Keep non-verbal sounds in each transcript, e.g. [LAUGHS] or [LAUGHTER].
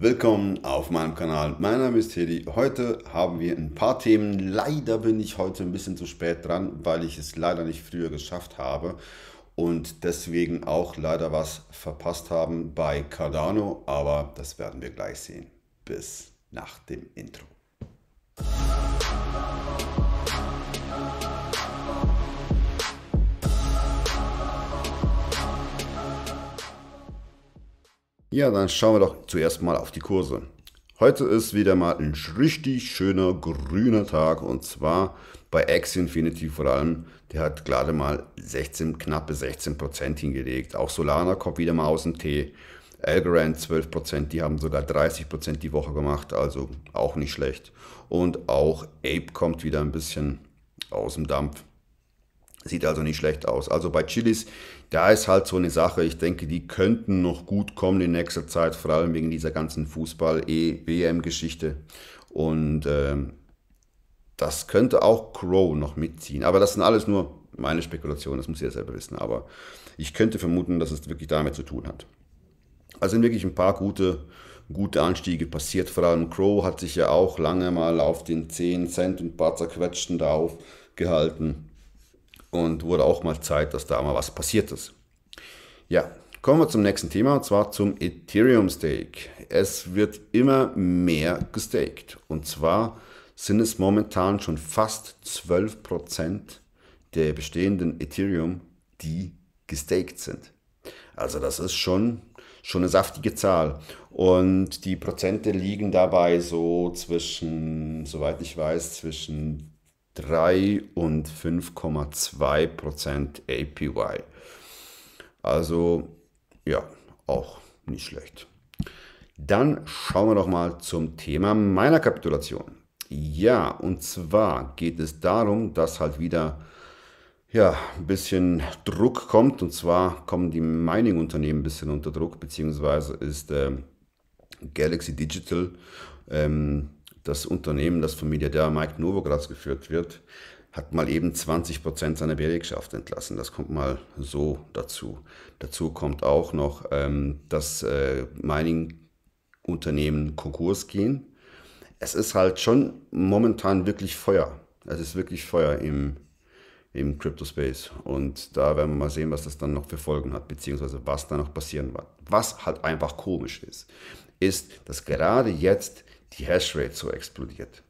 Willkommen auf meinem Kanal. Mein Name ist Teddy. Heute haben wir ein paar Themen. Leider bin ich heute ein bisschen zu spät dran, weil ich es leider nicht früher geschafft habe und deswegen auch leider was verpasst haben bei Cardano. Aber das werden wir gleich sehen. Bis nach dem Intro. Ja, dann schauen wir doch zuerst mal auf die Kurse. Heute ist wieder mal ein richtig schöner grüner Tag und zwar bei Axie Infinity vor allem. Der hat gerade mal 16, knappe 16% hingelegt. Auch Solana kommt wieder mal aus dem Tee. Algorand 12%, die haben sogar 30% die Woche gemacht, also auch nicht schlecht. Und auch Ape kommt wieder ein bisschen aus dem Dampf. Sieht also nicht schlecht aus. Also bei Chilis, da ist halt so eine Sache, ich denke, die könnten noch gut kommen in nächster Zeit, vor allem wegen dieser ganzen Fußball-E-WM-Geschichte. Und ähm, das könnte auch Crow noch mitziehen. Aber das sind alles nur meine Spekulationen, das muss ihr selber wissen. Aber ich könnte vermuten, dass es wirklich damit zu tun hat. Also sind wirklich ein paar gute, gute Anstiege passiert. Vor allem Crow hat sich ja auch lange mal auf den 10 Cent und ein paar zerquetschten da aufgehalten und wurde auch mal Zeit, dass da mal was passiert ist. Ja, kommen wir zum nächsten Thema und zwar zum Ethereum Stake. Es wird immer mehr gestaked und zwar sind es momentan schon fast 12% der bestehenden Ethereum, die gestaked sind. Also das ist schon, schon eine saftige Zahl. Und die Prozente liegen dabei so zwischen, soweit ich weiß, zwischen 3 und 5,2 Prozent APY. Also ja, auch nicht schlecht. Dann schauen wir doch mal zum Thema meiner Kapitulation. Ja, und zwar geht es darum, dass halt wieder ja, ein bisschen Druck kommt. Und zwar kommen die Mining-Unternehmen ein bisschen unter Druck, beziehungsweise ist äh, Galaxy Digital ähm, das Unternehmen, das von Milliardär Mike Novogratz geführt wird, hat mal eben 20 Prozent seiner Belegschaft entlassen. Das kommt mal so dazu. Dazu kommt auch noch, ähm, dass äh, Mining-Unternehmen Konkurs gehen. Es ist halt schon momentan wirklich Feuer. Es ist wirklich Feuer im, im Crypto-Space. Und da werden wir mal sehen, was das dann noch für Folgen hat, beziehungsweise was da noch passieren wird. Was halt einfach komisch ist, ist, dass gerade jetzt die Hashrate so explodiert.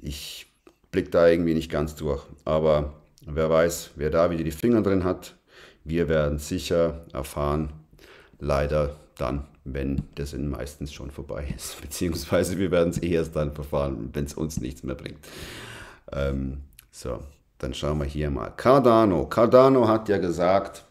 Ich blicke da irgendwie nicht ganz durch. Aber wer weiß, wer da wieder die Finger drin hat, wir werden sicher erfahren, leider dann, wenn der Sinn meistens schon vorbei ist. [LAUGHS] Beziehungsweise wir werden es eh erst dann verfahren, wenn es uns nichts mehr bringt. Ähm, so, dann schauen wir hier mal. Cardano. Cardano hat ja gesagt,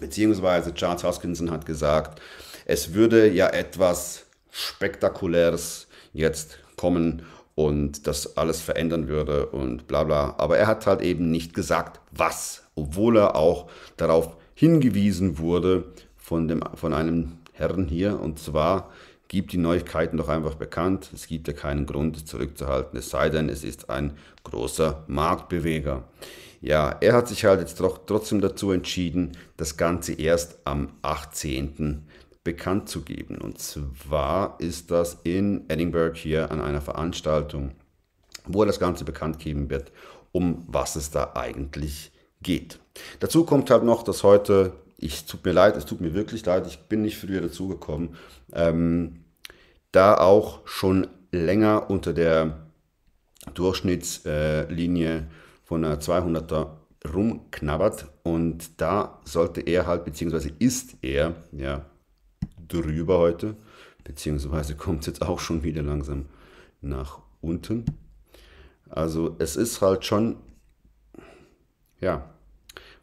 beziehungsweise Charles Hoskinson hat gesagt, es würde ja etwas Spektakuläres jetzt kommen und das alles verändern würde und bla bla. Aber er hat halt eben nicht gesagt, was, obwohl er auch darauf hingewiesen wurde von, dem, von einem Herrn hier. Und zwar, gibt die Neuigkeiten doch einfach bekannt. Es gibt ja keinen Grund zurückzuhalten, es sei denn, es ist ein großer Marktbeweger. Ja, er hat sich halt jetzt trotzdem dazu entschieden, das Ganze erst am 18 bekannt zu geben. Und zwar ist das in Edinburgh hier an einer Veranstaltung, wo er das Ganze bekannt geben wird, um was es da eigentlich geht. Dazu kommt halt noch, dass heute, ich tut mir leid, es tut mir wirklich leid, ich bin nicht früher dazugekommen, ähm, da auch schon länger unter der Durchschnittslinie äh, von einer 200er rumknabbert und da sollte er halt, beziehungsweise ist er, ja, drüber heute, beziehungsweise kommt es jetzt auch schon wieder langsam nach unten. Also es ist halt schon, ja,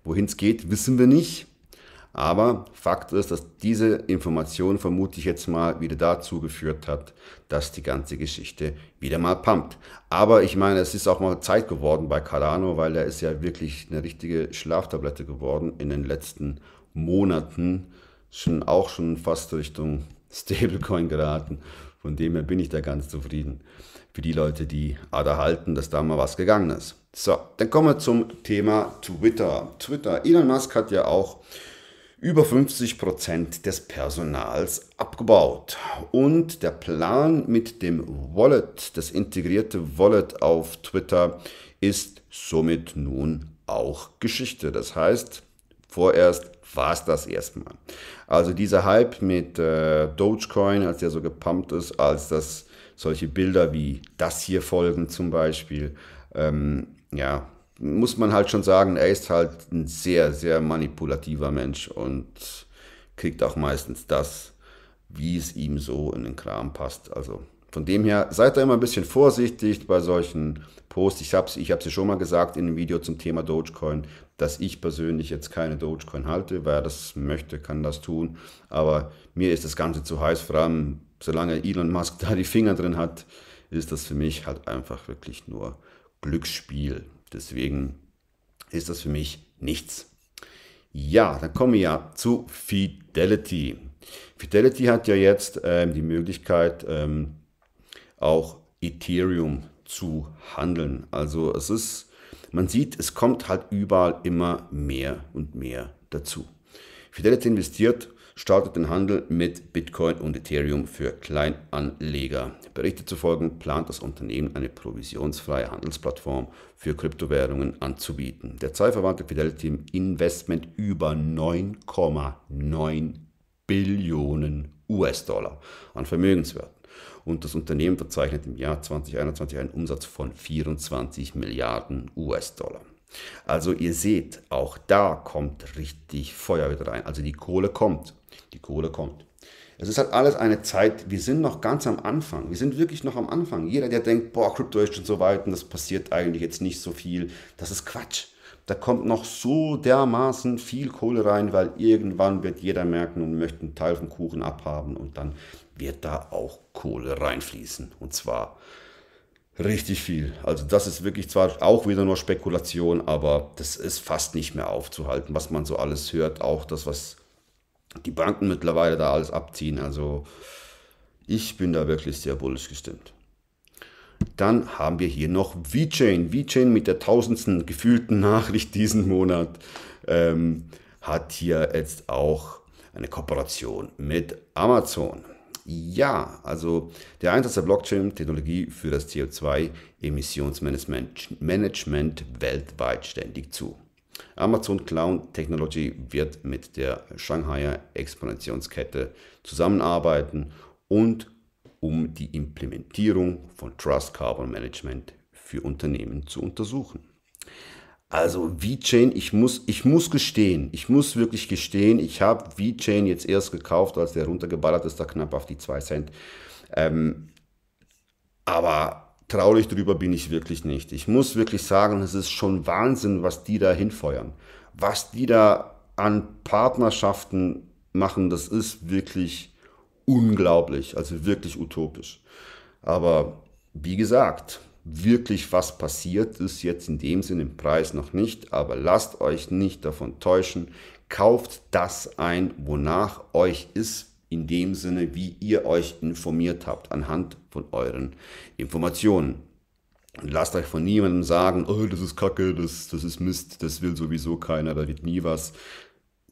wohin es geht, wissen wir nicht. Aber Fakt ist, dass diese Information vermute ich jetzt mal wieder dazu geführt hat, dass die ganze Geschichte wieder mal pumpt. Aber ich meine, es ist auch mal Zeit geworden bei Cardano, weil er ist ja wirklich eine richtige Schlaftablette geworden in den letzten Monaten schon auch schon fast Richtung [LAUGHS] Stablecoin geraten. Von dem her bin ich da ganz zufrieden. Für die Leute, die ADA halten, dass da mal was gegangen ist. So, dann kommen wir zum Thema Twitter. Twitter. Elon Musk hat ja auch über 50% Prozent des Personals abgebaut. Und der Plan mit dem Wallet, das integrierte Wallet auf Twitter, ist somit nun auch Geschichte. Das heißt, vorerst war es das erstmal. Also dieser Hype mit äh, Dogecoin, als der so gepumpt ist, als dass solche Bilder wie das hier folgen zum Beispiel, ähm, ja, muss man halt schon sagen, er ist halt ein sehr, sehr manipulativer Mensch und kriegt auch meistens das, wie es ihm so in den Kram passt. Also von dem her, seid da immer ein bisschen vorsichtig bei solchen Posts. Ich habe es ich ja schon mal gesagt in einem Video zum Thema Dogecoin dass ich persönlich jetzt keine Dogecoin halte. Wer das möchte, kann das tun. Aber mir ist das Ganze zu heiß, vor allem solange Elon Musk da die Finger drin hat, ist das für mich halt einfach wirklich nur Glücksspiel. Deswegen ist das für mich nichts. Ja, dann kommen wir ja zu Fidelity. Fidelity hat ja jetzt ähm, die Möglichkeit, ähm, auch Ethereum zu handeln. Also es ist man sieht, es kommt halt überall immer mehr und mehr dazu. Fidelity investiert startet den Handel mit Bitcoin und Ethereum für Kleinanleger. Berichte zufolge plant das Unternehmen eine provisionsfreie Handelsplattform für Kryptowährungen anzubieten. Derzeit verwandte Fidelity im Investment über 9,9 Billionen US-Dollar an Vermögenswerten und das Unternehmen verzeichnet im Jahr 2021 einen Umsatz von 24 Milliarden US-Dollar. Also ihr seht, auch da kommt richtig Feuer wieder rein. Also die Kohle kommt. Die Kohle kommt. Es ist halt alles eine Zeit, wir sind noch ganz am Anfang. Wir sind wirklich noch am Anfang. Jeder, der denkt, boah, Krypto ist schon so weit und das passiert eigentlich jetzt nicht so viel, das ist Quatsch da kommt noch so dermaßen viel Kohle rein, weil irgendwann wird jeder merken und möchte einen Teil vom Kuchen abhaben und dann wird da auch Kohle reinfließen und zwar richtig viel. Also das ist wirklich zwar auch wieder nur Spekulation, aber das ist fast nicht mehr aufzuhalten, was man so alles hört, auch das, was die Banken mittlerweile da alles abziehen. Also ich bin da wirklich sehr bullisch gestimmt. Dann haben wir hier noch VeChain. VeChain mit der tausendsten gefühlten Nachricht diesen Monat ähm, hat hier jetzt auch eine Kooperation mit Amazon. Ja, also der Einsatz der Blockchain-Technologie für das CO2-Emissionsmanagement weltweit ständig zu. Amazon Cloud Technology wird mit der Shanghai Exponentiationskette zusammenarbeiten und um die Implementierung von Trust Carbon Management für Unternehmen zu untersuchen. Also VeChain, ich muss, ich muss gestehen, ich muss wirklich gestehen, ich habe VeChain jetzt erst gekauft, als der runtergeballert ist, da knapp auf die 2 Cent. Ähm, aber traurig drüber bin ich wirklich nicht. Ich muss wirklich sagen, es ist schon Wahnsinn, was die da hinfeuern. Was die da an Partnerschaften machen, das ist wirklich unglaublich, also wirklich utopisch. Aber wie gesagt, wirklich was passiert ist jetzt in dem Sinne im Preis noch nicht, aber lasst euch nicht davon täuschen. Kauft das ein, wonach euch ist, in dem Sinne, wie ihr euch informiert habt, anhand von euren Informationen. Und lasst euch von niemandem sagen, oh, das ist Kacke, das, das ist Mist, das will sowieso keiner, da wird nie was.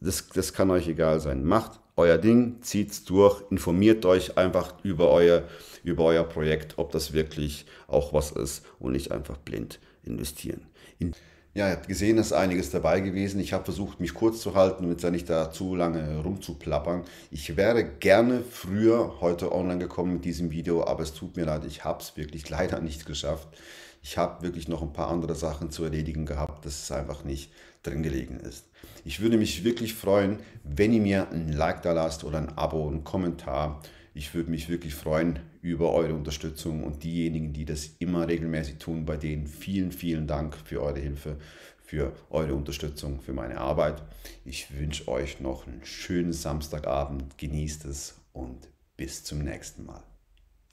Das, das kann euch egal sein. Macht euer Ding, zieht's durch, informiert euch einfach über euer, über euer Projekt, ob das wirklich auch was ist und nicht einfach blind investieren. In ja, ihr habt gesehen, dass einiges dabei gewesen. Ich habe versucht, mich kurz zu halten, damit es nicht da zu lange rumzuplappern. Ich wäre gerne früher heute online gekommen mit diesem Video, aber es tut mir leid, ich habe es wirklich [LAUGHS] leider nicht geschafft. Ich habe wirklich noch ein paar andere Sachen zu erledigen gehabt, dass es einfach nicht drin gelegen ist. Ich würde mich wirklich freuen, wenn ihr mir ein Like da lasst oder ein Abo, einen Kommentar ich würde mich wirklich freuen über eure Unterstützung und diejenigen, die das immer regelmäßig tun, bei denen vielen, vielen Dank für eure Hilfe, für eure Unterstützung, für meine Arbeit. Ich wünsche euch noch einen schönen Samstagabend, genießt es und bis zum nächsten Mal.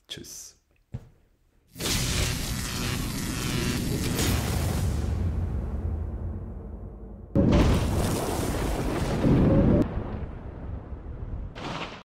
Tschüss.